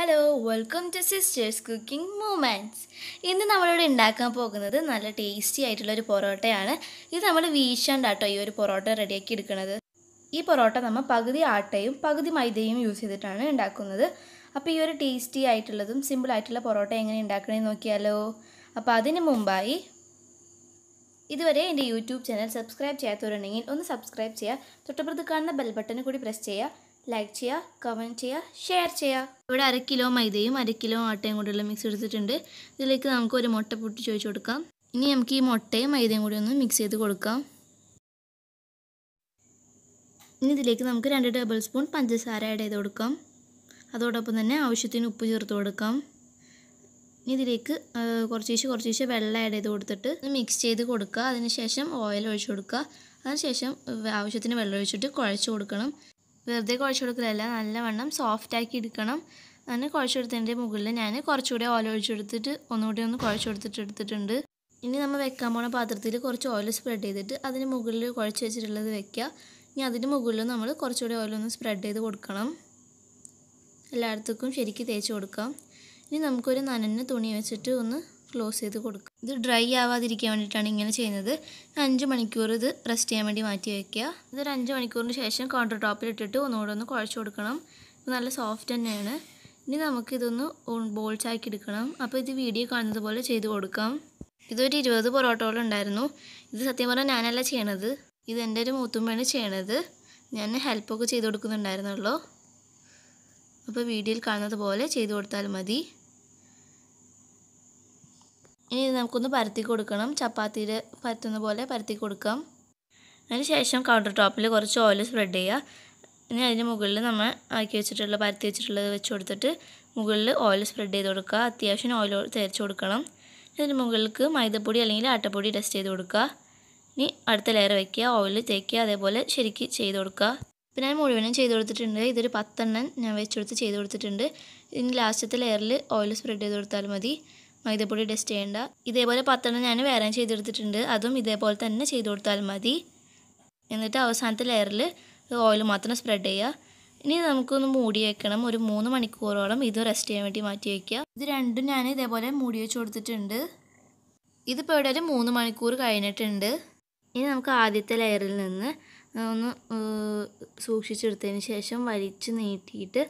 hello welcome to sisters cooking moments ഇന്ന് നമ്മളിവിടെ ഉണ്ടാക്കാൻ പോകുന്നത് നല്ല ടേസ്റ്റി ആയിട്ടുള്ള ഒരു പൊറോട്ടയാണ് ഇത് നമ്മൾ വീശാണ്ടാട്ടോ ഈ ഒരു പൊറോട്ട റെഡിയാക്കി എടുക്കുന്നത് ഈ പൊറോട്ട നമ്മൾ പകുതി ആട്ടയും പകുതി മൈദയും യൂസ് ചെയ്തിട്ടാണ് ഉണ്ടാക്കുന്നത് അപ്പോൾ ഈ ഒരു ടേസ്റ്റി ആയിട്ടുള്ളതും സിമ്പിൾ ആയിട്ടുള്ള പൊറോട്ട എങ്ങനെ ഉണ്ടാക്കണമെന്ന് നോക്കിയാലോ അപ്പോൾ അതിന് മുമ്പായി ഇതുവരെ എൻ്റെ യൂട്യൂബ് ചാനൽ സബ്സ്ക്രൈബ് ചെയ്യാത്തവരുണ്ടെങ്കിൽ ഒന്ന് സബ്സ്ക്രൈബ് ചെയ്യുക തൊട്ടപ്പുറത്ത് കാണുന്ന ബെൽ ബട്ടൺ കൂടി പ്രസ് ചെയ്യുക ലൈക്ക് ചെയ്യുക കമൻറ്റ് ചെയ്യുക ഷെയർ ചെയ്യുക ഇവിടെ അര കിലോ മൈദയും അര കിലോ ആട്ടയും കൂടെയുള്ള മിക്സ് എടുത്തിട്ടുണ്ട് ഇതിലേക്ക് നമുക്ക് ഒരു മുട്ട പൊട്ടി ചോദിച്ചു കൊടുക്കാം ഇനി നമുക്ക് ഈ മുട്ടയും മൈദയും കൂടി ഒന്ന് മിക്സ് ചെയ്ത് കൊടുക്കാം ഇനി ഇതിലേക്ക് നമുക്ക് രണ്ട് ടേബിൾ സ്പൂൺ പഞ്ചസാര ആഡ് ചെയ്ത് കൊടുക്കാം അതോടൊപ്പം തന്നെ ആവശ്യത്തിന് ഉപ്പ് ചേർത്ത് കൊടുക്കാം ഇനി ഇതിലേക്ക് കുറച്ച് ശേഷം വെള്ളം ആഡ് ചെയ്ത് കൊടുത്തിട്ട് മിക്സ് ചെയ്ത് കൊടുക്കുക അതിനുശേഷം ഓയിൽ ഒഴിച്ചു കൊടുക്കുക അതിനുശേഷം ആവശ്യത്തിന് വെള്ളം ഒഴിച്ചിട്ട് കുഴച്ച് കൊടുക്കണം വെറുതെ കുഴച്ച് കൊടുക്കലല്ല നല്ലവണ്ണം സോഫ്റ്റാക്കി എടുക്കണം അങ്ങനെ കൊടുത്തതിൻ്റെ മുകളിൽ ഞാൻ കുറച്ചുകൂടി ഓല ഒഴിച്ചെടുത്തിട്ട് ഒന്നുകൂടി ഒന്ന് കൊടുത്തിട്ട് എടുത്തിട്ടുണ്ട് ഇനി നമ്മൾ വെക്കാൻ പോണ പാത്രത്തിൽ കുറച്ച് ഓയിൽ സ്പ്രെഡ് ചെയ്തിട്ട് അതിന് മുകളിൽ കുഴച്ച് വെച്ചിട്ടുള്ളത് വെക്കുക ഇനി അതിന് മുകളിൽ നമ്മൾ കുറച്ചുകൂടി ഒന്ന് സ്പ്രെഡ് ചെയ്ത് കൊടുക്കണം എല്ലായിടത്തേക്കും ശരിക്ക് തേച്ച് കൊടുക്കാം ഇനി നമുക്കൊരു നനഞ്ഞ തുണി വെച്ചിട്ട് ഒന്ന് ക്ലോസ് ചെയ്ത് കൊടുക്കുക ഇത് ഡ്രൈ ആവാതിരിക്കാൻ വേണ്ടിയിട്ടാണ് ഇങ്ങനെ ചെയ്യുന്നത് അഞ്ച് മണിക്കൂർ ഇത് റെസ്റ്റ് ചെയ്യാൻ വേണ്ടി മാറ്റി വയ്ക്കുക ഇതൊരു അഞ്ച് മണിക്കൂറിന് ശേഷം കൗണ്ടർ ടോപ്പിൽ ഇട്ടിട്ട് ഒന്നുകൂടെ ഒന്ന് കുഴച്ച് കൊടുക്കണം നല്ല സോഫ്റ്റ് തന്നെയാണ് ഇനി നമുക്ക് ഇതൊന്ന് ബോൾസ് ആക്കി എടുക്കണം അപ്പോൾ ഇത് വീഡിയോ കാണുന്നത് പോലെ ചെയ്ത് കൊടുക്കാം ഇതൊരു ഇരുപത് പൊറോട്ടകൾ ഉണ്ടായിരുന്നു ഇത് സത്യം പറഞ്ഞാൽ ഞാനല്ല ചെയ്യണത് ഇത് എൻ്റെ ഒരു മൂത്തുമ്മയാണ് ചെയ്യണത് ഞാൻ ഹെൽപ്പൊക്കെ ചെയ്ത് കൊടുക്കുന്നുണ്ടായിരുന്നുള്ളൂ അപ്പോൾ വീഡിയോയിൽ കാണുന്നത് പോലെ ചെയ്ത് കൊടുത്താൽ മതി ഇനി നമുക്കൊന്ന് പരത്തി കൊടുക്കണം ചപ്പാത്തിയിൽ പരത്തുന്ന പോലെ പരത്തി കൊടുക്കാം അതിന് ശേഷം കൗണ്ടർ ടോപ്പിൽ കുറച്ച് ഓയിൽ സ്പ്രെഡ് ചെയ്യുക ഇനി അതിന് മുകളിൽ നമ്മൾ ആക്കി വെച്ചിട്ടുള്ള പരത്തി വെച്ചിട്ടുള്ളത് വെച്ച് കൊടുത്തിട്ട് മുകളിൽ ഓയിൽ സ്പ്രെഡ് ചെയ്ത് കൊടുക്കുക അത്യാവശ്യം ഓയിൽ തേച്ച് കൊടുക്കണം ഇതിന് മുകളിലേക്ക് മൈദപ്പൊടി അല്ലെങ്കിൽ ആട്ടപ്പൊടി ടെസ്റ്റ് ചെയ്ത് കൊടുക്കുക ഇനി അടുത്ത ലെയർ വയ്ക്കുക ഓയിൽ തേക്കുക അതേപോലെ ശരിക്ക് ചെയ്ത് കൊടുക്കുക പിന്നെ ഞാൻ മുഴുവനും ചെയ്ത് കൊടുത്തിട്ടുണ്ട് ഇതൊരു പത്തെണ്ണം ഞാൻ വെച്ചെടുത്ത് ചെയ്ത് കൊടുത്തിട്ടുണ്ട് ഇനി ലാസ്റ്റത്തെ ലെയറിൽ ഓയിൽ സ്പ്രെഡ് ചെയ്ത് കൊടുത്താൽ മതി മൈദപ്പൊടി ടെസ്റ്റ് ചെയ്യേണ്ട ഇതേപോലെ പത്തെണ്ണം ഞാൻ വേറെ ചെയ്തെടുത്തിട്ടുണ്ട് അതും ഇതേപോലെ തന്നെ ചെയ്ത് കൊടുത്താൽ മതി എന്നിട്ട് അവസാനത്തെ ലെയറിൽ ഓയിൽ മാത്രം സ്പ്രെഡ് ചെയ്യുക ഇനി നമുക്കൊന്ന് മൂടി വെക്കണം ഒരു മൂന്ന് മണിക്കൂറോളം ഇത് റെസ്റ്റ് ചെയ്യാൻ വേണ്ടി മാറ്റി വയ്ക്കുക ഇത് രണ്ടും ഞാൻ ഇതേപോലെ മൂടി വെച്ച് കൊടുത്തിട്ടുണ്ട് ഇതിപ്പോൾ ഇവിടെ ഒരു മൂന്ന് മണിക്കൂർ കഴിഞ്ഞിട്ടുണ്ട് ഇനി നമുക്ക് ആദ്യത്തെ ലെയറിൽ നിന്ന് ഒന്ന് സൂക്ഷിച്ചെടുത്തതിന് ശേഷം വലിച്ചു നീട്ടിയിട്ട്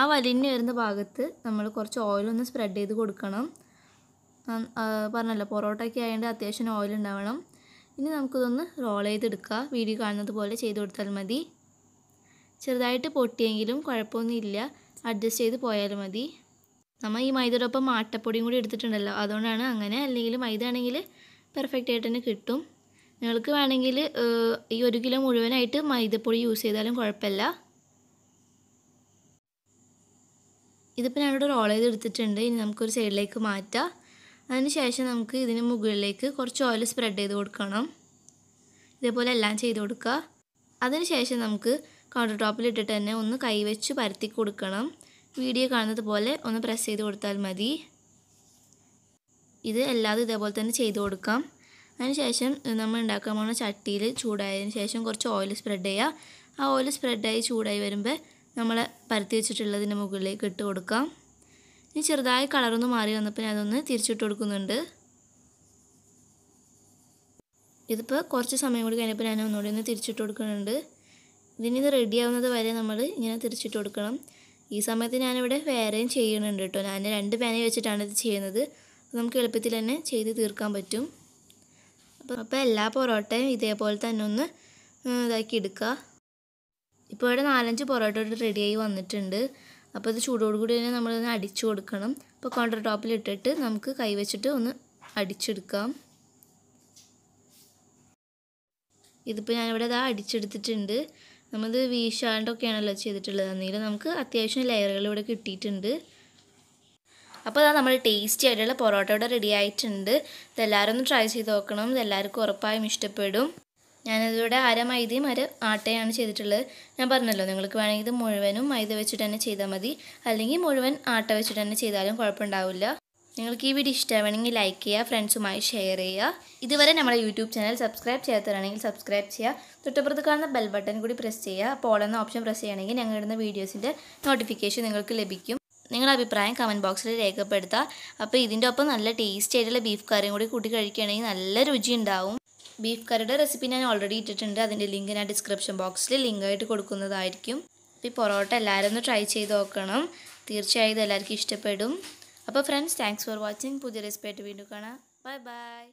ആ വലിഞ്ഞ് വരുന്ന ഭാഗത്ത് നമ്മൾ കുറച്ച് ഓയിലൊന്ന് സ്പ്രെഡ് ചെയ്ത് കൊടുക്കണം പറഞ്ഞല്ലോ പൊറോട്ടയ്ക്ക് ആയതുകൊണ്ട് അത്യാവശ്യം ഓയിൽ ഉണ്ടാവണം ഇനി നമുക്കിതൊന്ന് റോൾ ചെയ്തെടുക്കുക വീഡിയോ കാണുന്നത് പോലെ ചെയ്ത് കൊടുത്താൽ മതി ചെറുതായിട്ട് പൊട്ടിയെങ്കിലും കുഴപ്പമൊന്നുമില്ല അഡ്ജസ്റ്റ് ചെയ്ത് പോയാലും മതി നമ്മൾ ഈ മൈദയോടൊപ്പം മാട്ടപ്പൊടിയും കൂടി എടുത്തിട്ടുണ്ടല്ലോ അതുകൊണ്ടാണ് അങ്ങനെ അല്ലെങ്കിൽ മൈദ ആണെങ്കിൽ പെർഫെക്റ്റ് ആയിട്ട് തന്നെ കിട്ടും നിങ്ങൾക്ക് വേണമെങ്കിൽ ഈ ഒരു കിലോ മുഴുവനായിട്ട് മൈദപ്പൊടി യൂസ് ചെയ്താലും കുഴപ്പമില്ല ഇതിപ്പോൾ ഞാനിവിടെ റോൾ ചെയ്ത് എടുത്തിട്ടുണ്ട് ഇനി നമുക്കൊരു സൈഡിലേക്ക് മാറ്റാം അതിനുശേഷം നമുക്ക് ഇതിന് മുകളിലേക്ക് കുറച്ച് ഓയിൽ സ്പ്രെഡ് ചെയ്ത് കൊടുക്കണം ഇതേപോലെ എല്ലാം ചെയ്ത് കൊടുക്കുക അതിനുശേഷം നമുക്ക് കൗണ്ടർ ടോപ്പിൽ ഇട്ടിട്ട് തന്നെ ഒന്ന് കൈവച്ച് പരത്തി കൊടുക്കണം വീഡിയോ കാണുന്നത് പോലെ ഒന്ന് പ്രസ് ചെയ്ത് കൊടുത്താൽ മതി ഇത് എല്ലാതും ഇതേപോലെ തന്നെ ചെയ്ത് കൊടുക്കാം അതിനുശേഷം നമ്മൾ ഉണ്ടാക്കാൻ പോകുന്ന ചട്ടിയിൽ ചൂടായതിനു ശേഷം കുറച്ച് ഓയിൽ സ്പ്രെഡ് ചെയ്യുക ആ ഓയിൽ സ്പ്രെഡായി ചൂടായി വരുമ്പോൾ നമ്മൾ പരത്തി വെച്ചിട്ടുള്ളതിൻ്റെ മുകളിലേക്ക് ഇട്ട് കൊടുക്കാം ഇനി ചെറുതായി കളറൊന്ന് മാറി വന്നപ്പോൾ ഞാൻ അതൊന്ന് തിരിച്ചിട്ട് കൊടുക്കുന്നുണ്ട് ഇതിപ്പോൾ കുറച്ച് സമയം കൂടി കഴിഞ്ഞപ്പോൾ ഞാൻ ഒന്നുകൂടി ഒന്ന് തിരിച്ചിട്ട് കൊടുക്കുന്നുണ്ട് ഇതിനി ഇത് റെഡിയാവുന്നത് വരെ നമ്മൾ ഇങ്ങനെ തിരിച്ചിട്ട് കൊടുക്കണം ഈ സമയത്ത് ഞാനിവിടെ വേറെയും ചെയ്യുന്നുണ്ട് കേട്ടോ ഞാൻ രണ്ട് പാനേ വെച്ചിട്ടാണ് ഇത് ചെയ്യുന്നത് നമുക്ക് എളുപ്പത്തിൽ തന്നെ ചെയ്ത് തീർക്കാൻ പറ്റും അപ്പോൾ അപ്പോൾ എല്ലാ പൊറോട്ടയും ഇതേപോലെ തന്നെ ഒന്ന് ഇതാക്കി എടുക്കുക ഇപ്പോൾ ഇവിടെ നാലഞ്ച് പൊറോട്ട റെഡിയായി വന്നിട്ടുണ്ട് അപ്പോൾ ഇത് ചൂടോടുകൂടി തന്നെ നമ്മളൊന്ന് അടിച്ചു കൊടുക്കണം അപ്പോൾ കൗണ്ടർ ടോപ്പിൽ ഇട്ടിട്ട് നമുക്ക് കൈവച്ചിട്ട് ഒന്ന് അടിച്ചെടുക്കാം ഇതിപ്പോൾ ഞാനിവിടെ അതാ അടിച്ചെടുത്തിട്ടുണ്ട് നമ്മളിത് വീശാണ്ടൊക്കെയാണല്ലോ ചെയ്തിട്ടുള്ളത് എന്നെങ്കിലും നമുക്ക് അത്യാവശ്യം ലെയറുകൾ ഇവിടെ കിട്ടിയിട്ടുണ്ട് അപ്പോൾ അതാ നമ്മൾ ടേസ്റ്റി ആയിട്ടുള്ള പൊറോട്ട ഇവിടെ റെഡി ആയിട്ടുണ്ട് ഇതെല്ലാവരും ഒന്ന് ട്രൈ ചെയ്ത് നോക്കണം ഇതെല്ലാവർക്കും ഉറപ്പായും ഇഷ്ടപ്പെടും ഞാനിതിവിടെ അര മൈദയും അര ആട്ടയാണ് ചെയ്തിട്ടുള്ളത് ഞാൻ പറഞ്ഞല്ലോ നിങ്ങൾക്ക് വേണമെങ്കിൽ ഇത് മുഴുവനും മൈദ വെച്ചിട്ട് തന്നെ ചെയ്താൽ മതി അല്ലെങ്കിൽ മുഴുവൻ ആട്ട വെച്ചിട്ട് തന്നെ ചെയ്താലും കുഴപ്പമുണ്ടാവില്ല നിങ്ങൾക്ക് ഈ വീഡിയോ ഇഷ്ടമാണെങ്കിൽ ലൈക്ക് ചെയ്യുക ഫ്രണ്ട്സുമായി ഷെയർ ചെയ്യുക ഇതുവരെ നമ്മുടെ യൂട്യൂബ് ചാനൽ സബ്സ്ക്രൈബ് ചെയ്യാത്തവരാണെങ്കിൽ സബ്സ്ക്രൈബ് ചെയ്യുക തൊട്ടപ്പുറത്ത് കാണുന്ന ബെൽ ബട്ടൺ കൂടി പ്രസ് ചെയ്യുക അപ്പോൾ ഓപ്ഷൻ പ്രസ് ചെയ്യണമെങ്കിൽ ഞങ്ങൾ ഇടുന്ന വീഡിയോസിൻ്റെ നോട്ടിഫിക്കേഷൻ നിങ്ങൾക്ക് ലഭിക്കും നിങ്ങളുടെ അഭിപ്രായം കമൻറ്റ് ബോക്സിൽ രേഖപ്പെടുത്തുക അപ്പോൾ ഇതിൻ്റെ ഒപ്പം നല്ല ടേസ്റ്റ് ആയിട്ടുള്ള ബീഫ് കറിയും കൂടി കൂട്ടി കഴിക്കുകയാണെങ്കിൽ നല്ല രുചി ഉണ്ടാവും ബീഫ് കറിയുടെ റെസിപ്പി ഞാൻ ഓൾറെഡി ഇട്ടിട്ടുണ്ട് അതിൻ്റെ ലിങ്ക് ഞാൻ ഡിസ്ക്രിപ്ഷൻ ബോക്സിൽ ലിങ്കായിട്ട് കൊടുക്കുന്നതായിരിക്കും അപ്പോൾ ഈ പൊറോട്ട എല്ലാവരും ഒന്ന് ട്രൈ ചെയ്ത് നോക്കണം തീർച്ചയായും ഇത് എല്ലാവർക്കും ഇഷ്ടപ്പെടും അപ്പോൾ ഫ്രണ്ട്സ് താങ്ക്സ് ഫോർ വാച്ചിങ് പുതിയ റെസിപ്പി ആയിട്ട് വീണ്ടും കാണാം ബൈ ബൈ